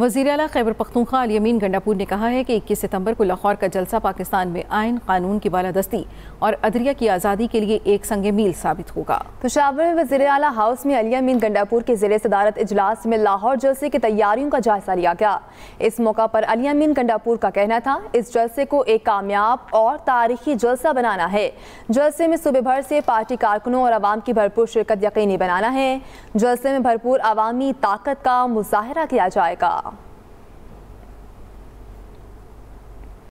वजीर अला खैबर पख्तूखा अलियमीन गंडापुर ने कहा है कि इक्कीस सितम्बर को लाहौर का जलसा पाकिस्तान में आयन कानून की बालादस्ती और अदरिया की आज़ादी के लिए एक संग मील साबित होगा पशावर में वजी अला हाउस में अलिया मीन गंडापुर के जिले सदारत इजलास में लाहौर जलसे की तैयारियों का जायजा लिया गया इस मौका पर अलियामीन मीन गंडापुर का कहना था इस जलसे को एक कामयाब और तारीखी जलसा बनाना है जलसे में सुबह भर से पार्टी कारकुनों और आवाम की भरपूर शिरकत यकीनी बनाना है जलसे में भरपूर आवामी ताकत का मुजाहरा किया जाएगा